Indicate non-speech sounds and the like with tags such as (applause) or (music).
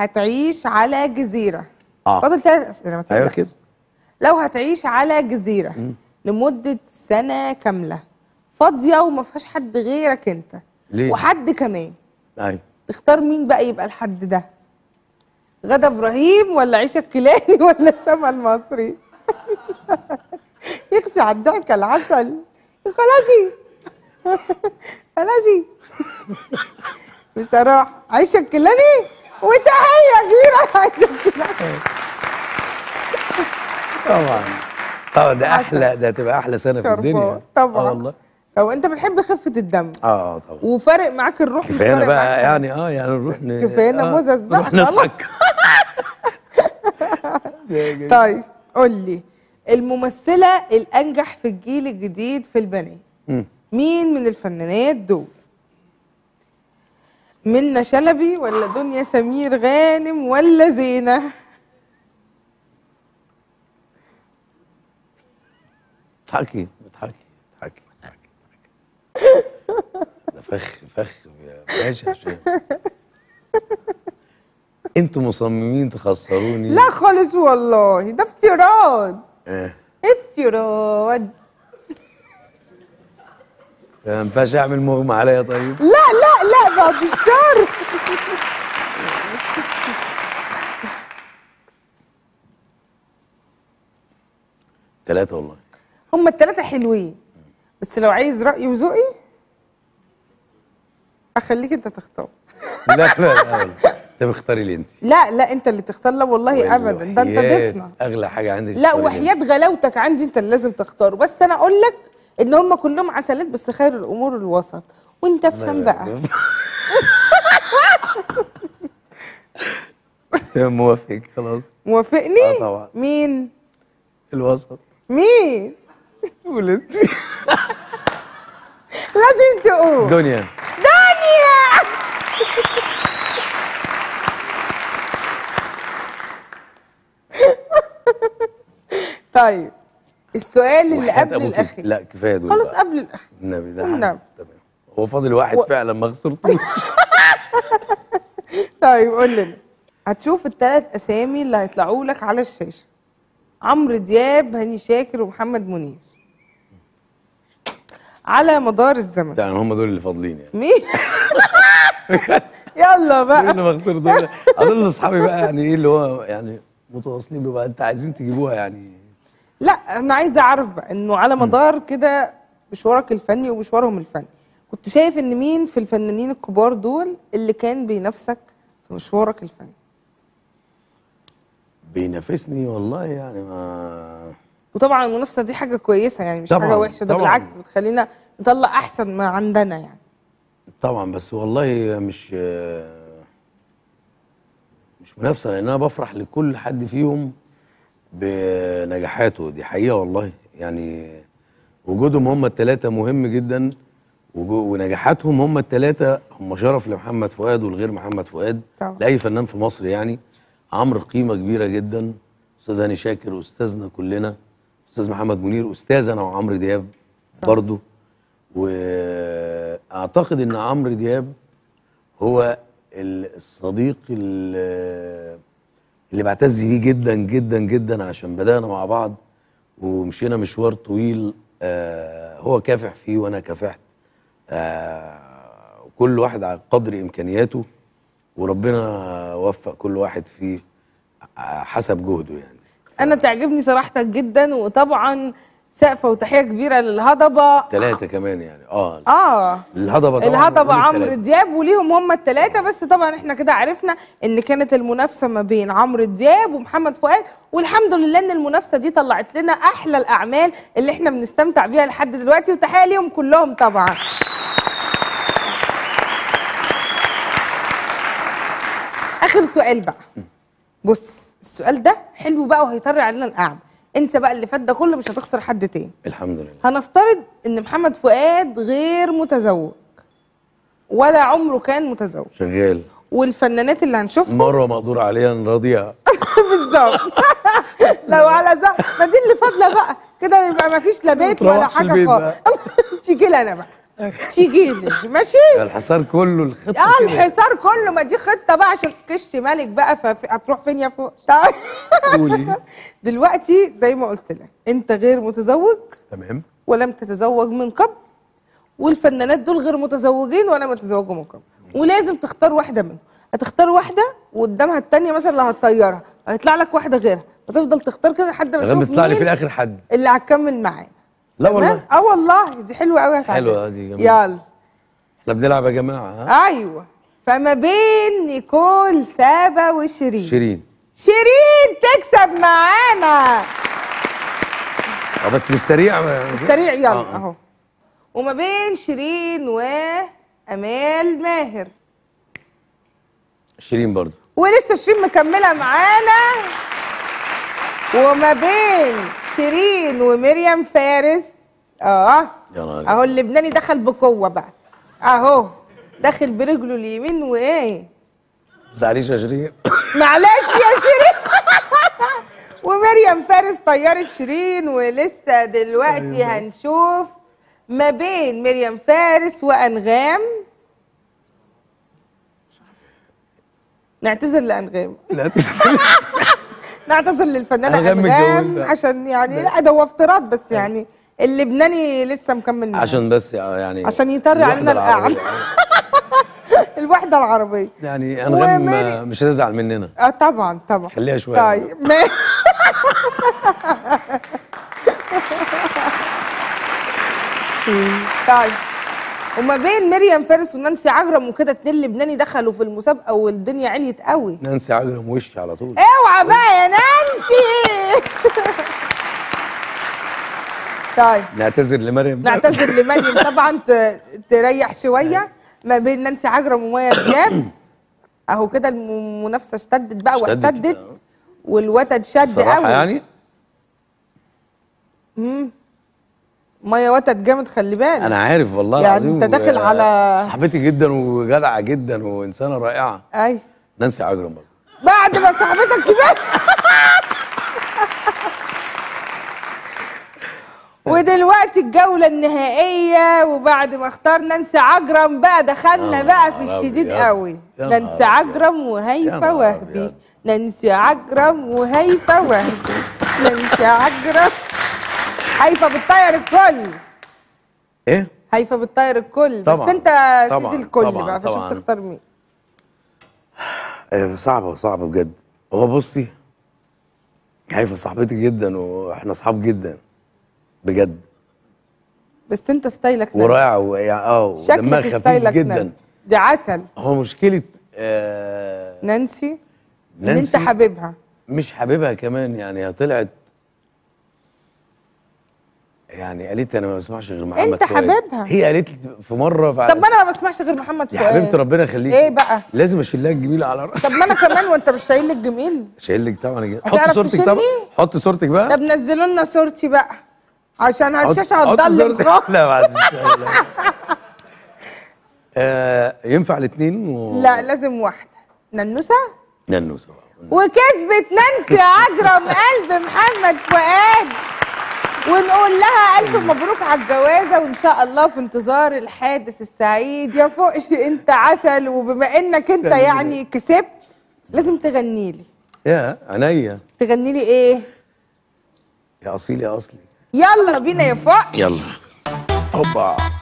هتعيش على جزيره اه فاضل ثلاث اسئله ما ايوه كده لو هتعيش على جزيره مم. لمده سنه كامله فاضيه وما فيهاش حد غيرك انت ليه؟ وحد كمان ايوه تختار مين بقى يبقى الحد ده غدا ابراهيم ولا عيشه الكيلاني (laughs) ولا سما المصري (laughs) يقسي على الضحكه العسل خلاصي (laughs) خلاصي بصراحه عيشه الكيلاني وتحيه كبيره طبعا طبعا ده احلى ده تبقى احلى سنه في الدنيا آه طبعا والله او انت بتحب خفه الدم اه طبعا وفارق معاك الروح مش فارق بقى يعني اه يعني نروح كفايه آه، مزز بقى خلاص (laughs) طيب قول لي الممثله الانجح في الجيل الجديد في البنات مين من الفنانات دول منة شلبي ولا دنيا سمير غانم ولا زينة اضحكي اضحكي اضحكي ده فخ فخ يا باشا انتوا مصممين تخسروني لا خالص والله ده افتراض اه افتراض ما ينفعش اعمل مغمى عليا طيب لا بعد الشر ثلاثة والله هما الثلاثة حلوين بس لو عايز رأيي وذوقي أخليك أنت تختار لا لا لا أنت اختاري لي انت لا لا انت اللي تختار لا والله ابدا ده انت ضيفنا اغلى حاجه عندي لا وحياه غلاوتك عندي انت اللي لازم تختاره بس انا اقول لك ان هم كلهم عسلات بس خير الامور الوسط وانت افهم بقى (laughs) موافق خلاص موافقني آه طبعا مين الوسط مين ولدتي (laughs) لازم تقول دنيا دنيا (laughs) طيب السؤال اللي قبل الاخير لا كفايه دول خلاص قبل الاخير النبي ده تمام هو فاضل واحد و... فعلا ما خسرتوش (laughs) طيب قول لنا هتشوف الثلاث اسامي اللي هيطلعوا لك على الشاشه عمرو دياب هاني شاكر ومحمد منير على مدار الزمن يعني هم دول اللي فاضلين يعني مين (laughs) يلا بقى انا ما دول اظن اصحابي بقى يعني ايه اللي هو يعني متواصلين بقى انت عايزين تجيبوها يعني لا انا عايزه اعرف بقى انه على مدار كده مشوارك الفني ومشوارهم الفني كنت شايف ان مين في الفنانين الكبار دول اللي كان بينافسك في مشوارك الفني بينافسني والله يعني ما وطبعا المنافسه دي حاجه كويسه يعني مش طبعًا حاجه وحشه ده بالعكس بتخلينا نطلع احسن ما عندنا يعني طبعا بس والله مش مش منافسه لان انا بفرح لكل حد فيهم بنجاحاته دي حقيقه والله يعني وجودهم هم الثلاثه مهم جدا ونجاحاتهم هم الثلاثه هم شرف لمحمد فؤاد والغير محمد فؤاد طبعا. لاي فنان في مصر يعني عمرو قيمه كبيره جدا استاذ هاني شاكر استاذنا كلنا استاذ محمد منير استاذ انا وعمرو دياب برضه واعتقد ان عمرو دياب هو الصديق اللي بعتز بيه جدا جدا جدا عشان بدانا مع بعض ومشينا مشوار طويل آه، هو كافح فيه وانا كافحت آه، كل واحد على قدر امكانياته وربنا وفق كل واحد في آه، حسب جهده يعني ف... انا تعجبني صراحتك جدا وطبعا سقفه وتحيه كبيره للهضبه ثلاثه كمان يعني اه اه الهضبه طبعا الهضبه عمرو دياب وليهم هم الثلاثه بس طبعا احنا كده عرفنا ان كانت المنافسه ما بين عمرو دياب ومحمد فؤاد والحمد لله ان المنافسه دي طلعت لنا احلى الاعمال اللي احنا بنستمتع بيها لحد دلوقتي وتحيه ليهم كلهم طبعا اخر سؤال بقى بص السؤال ده حلو بقى وهيطر علينا القعده انت بقى اللي فات ده كله مش هتخسر حد تاني الحمد لله هنفترض ان محمد فؤاد غير متزوج ولا عمره كان متزوج شغال والفنانات اللي هنشوفهم مره مقدور عليها راضيها (laughs) بالظبط لو على ذا ما دي اللي فاضله بقى كده يبقى ما فيش لا بيت ولا حاجه خالص تيجي (laughs) انا بقى تيجي لي ماشي الحصار كله الخطه اه الحصار كله ما دي خطه بقى عشان كشت ملك بقى فهتروح فين يا فوق (laughs) قولي دلوقتي زي ما قلت لك انت غير متزوج تمام ولم تتزوج من قبل والفنانات دول غير متزوجين وانا متزوجه من قبل ولازم تختار واحده منهم هتختار واحده وقدامها الثانيه مثلا اللي هتطيرها هيطلع لك واحده غيرها هتفضل تختار كده لحد ما تشوف مين في الاخر حد اللي هتكمل معاه لا والله اه والله دي حلوه قوي هتعجبك حلوه دي جميله يلا احنا بنلعب يا جماعه ها ايوه فما بين نيكول سابا وشيرين شيرين شيرين تكسب معانا اه بس مش سريع سريع يلا آه، آه. اهو وما بين شيرين وامال ماهر شيرين برضه ولسه شيرين مكمله معانا وما بين شيرين ومريم فارس اه اهو اللبناني دخل بقوه بقى اهو داخل برجله اليمين وايه زعليش يا شيرين (coughs) معلش يا شيرين (laughs) ومريم فارس طيرت شيرين ولسه دلوقتي أيوة. هنشوف ما بين مريم فارس وانغام نعتذر لانغام (laughs) نعتذر للفنانه انغام يعني. عشان يعني لا ده هو افتراض بس يعني اللبناني لسه مكمل معاه عشان بس يعني عشان يطر علينا القعده (laughs) الوحده العربيه يعني انغام مش هتزعل مننا اه طبعا طبعا خليها شويه طيب ماشي (laughs) طيب وما بين مريم فارس ونانسي عجرم وكده اتنين لبناني دخلوا في المسابقه والدنيا عليت قوي نانسي عجرم وش على طول اوعى بقى يا نانسي (laughs) طيب نعتذر لمريم نعتذر لمريم طبعا تريح شويه (laughs) ما بين نانسي عجرم ومايا دياب اهو كده المنافسه اشتدت بقى واحتدت والوتد شد قوي يعني امم ميه وتد جامد خلي بالك انا عارف والله يعني انت داخل آه، على صاحبتي جدا وجدعه جدا وانسانه رائعه اي نانسي عجرم برضه بعد ما صاحبتك كبرت (laughs) ودلوقتي الجولة النهائية وبعد ما اختار نانسي عجرم بقى دخلنا بقى في الشديد قوي نانسي عجرم وهيفا وهبي نانسي عجرم وهيفا وهبي نانسي عجرم هيفا بتطير الكل ايه هيفا بتطير الكل طبعًا. بس انت سيدي الكل طبعًا. بقى فشوف تختار مين إيه، صعبه صعبه بجد هو بصي هيفا صاحبتي جدا واحنا اصحاب جدا بجد بس انت ستايلك نفس ورائع اه ودماغ خفيف جدا دي عسل هو مشكله آه نانسي, نانسي ان انت حاببها مش حاببها كمان يعني هي طلعت يعني قالت انا ما بسمعش غير محمد انت فؤاد انت حبيبها هي قالت في مره فعلا طب ما انا ما بسمعش غير محمد فؤاد يا حبيبتي ربنا يخليك ايه بقى لازم اشيل لك الجميل على راسي طب ما انا كمان وانت مش شايل لي الجميل شايل لك طبعا حط صورتك طب حط صورتك بقى طب نزلوا لنا صورتي بقى عشان على الشاشه هتضل خالص لا بعد (laughs) آه ينفع الاثنين و... لا لازم واحده ننوسه ننوسه وكسبت نانسي عجرم قلب محمد فؤاد ونقول لها الف مبروك على الجوازه وان شاء الله في انتظار الحادث السعيد يا فوقش انت عسل وبما انك انت يعني كسبت لازم تغني لي يا عينيا تغني لي ايه يا اصيل يا اصلي يلا بينا يا فوقش يلا اوبا